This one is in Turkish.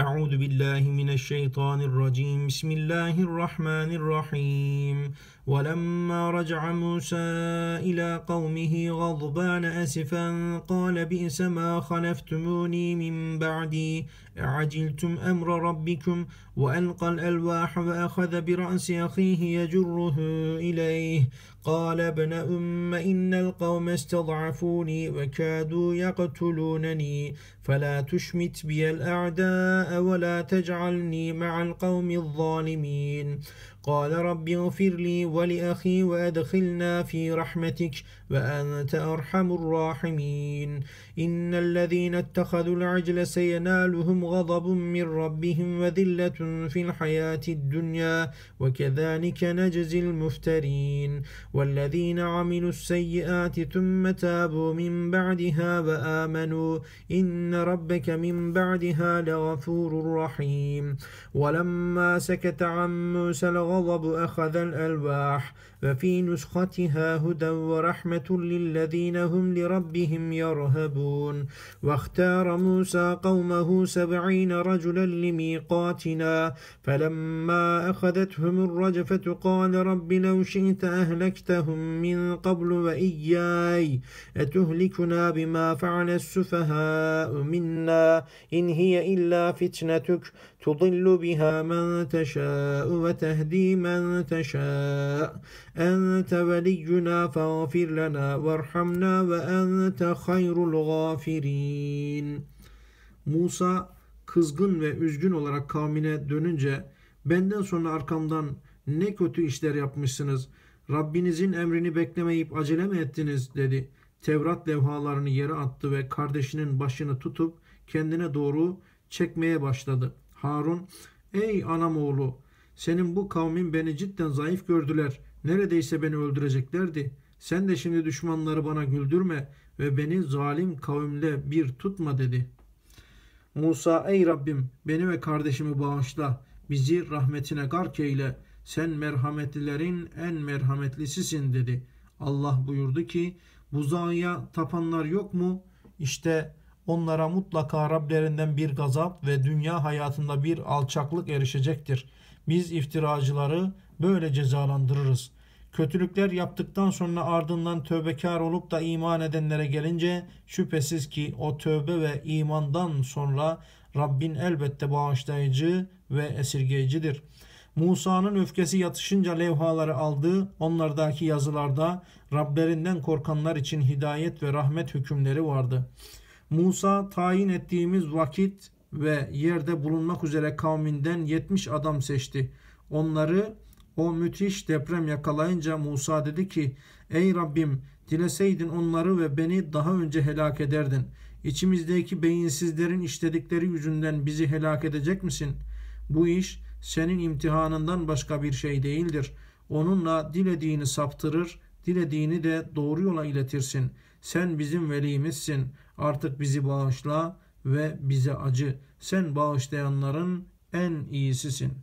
أعوذ بالله من الشيطان الرجيم بسم الله الرحمن الرحيم ولما رجع موسى إلى قومه غضبان أسفا قال بئس ما خلفتموني من بعدي عجلتم أمر ربكم وألقى الألواح وأخذ برأس أخيه يجره إليه قال ابن أم إن القوم استضعفوني وكادوا يقتلونني فلا تشمت بي الأعداء ولا تجعلني مع القوم الظالمين قال رب اغفر لي ولأخي وأدخلنا في رحمتك وأنت أرحم الراحمين إن الذين اتخذوا العجل سينالهم غضب من ربهم وذلة في الحياة الدنيا وكذلك نجزي المفترين والذين عملوا السيئات ثم تابوا من بعدها وآمنوا إن ربك من بعدها لغفور غفور رحيم ولما سكت عن موسى الغضب أخذ الألواح وفي نسختها هدى ورحمة للذين هم لربهم يرهبون واختار موسى قومه سبعين رجلا لميقاتنا فلما أخذتهم الرجفة قال رب لو شئت أهلكتهم من قبل وإياي أتهلكنا بما فعل السفهاء منا إن هي إلا في فتنتك تضل بها من تشاء وتهدي من تشاء أنت ولينا فاغفر لنا وارحمنا وأنت خير الغافرين Musa kızgın ve üzgün olarak kavmine dönünce benden sonra arkamdan ne kötü işler yapmışsınız. Rabbinizin emrini beklemeyip acele mi ettiniz dedi. Tevrat levhalarını yere attı ve kardeşinin başını tutup kendine doğru çekmeye başladı. Harun, ey anam oğlu, senin bu kavmin beni cidden zayıf gördüler. Neredeyse beni öldüreceklerdi. Sen de şimdi düşmanları bana güldürme ve beni zalim kavimle bir tutma dedi. Musa ey Rabbim beni ve kardeşimi bağışla. Bizi rahmetine gark eyle. Sen merhametlilerin en merhametlisisin dedi. Allah buyurdu ki buzağıya tapanlar yok mu? İşte onlara mutlaka Rablerinden bir gazap ve dünya hayatında bir alçaklık erişecektir. Biz iftiracıları böyle cezalandırırız. Kötülükler yaptıktan sonra ardından tövbekar olup da iman edenlere gelince şüphesiz ki o tövbe ve imandan sonra Rabbin elbette bağışlayıcı ve esirgeyicidir. Musa'nın öfkesi yatışınca levhaları aldı. Onlardaki yazılarda Rablerinden korkanlar için hidayet ve rahmet hükümleri vardı.'' Musa tayin ettiğimiz vakit ve yerde bulunmak üzere kavminden 70 adam seçti. Onları o müthiş deprem yakalayınca Musa dedi ki Ey Rabbim dileseydin onları ve beni daha önce helak ederdin. İçimizdeki beyinsizlerin işledikleri yüzünden bizi helak edecek misin? Bu iş senin imtihanından başka bir şey değildir. Onunla dilediğini saptırır, dilediğini de doğru yola iletirsin.'' Sen bizim velimizsin. Artık bizi bağışla ve bize acı. Sen bağışlayanların en iyisisin.''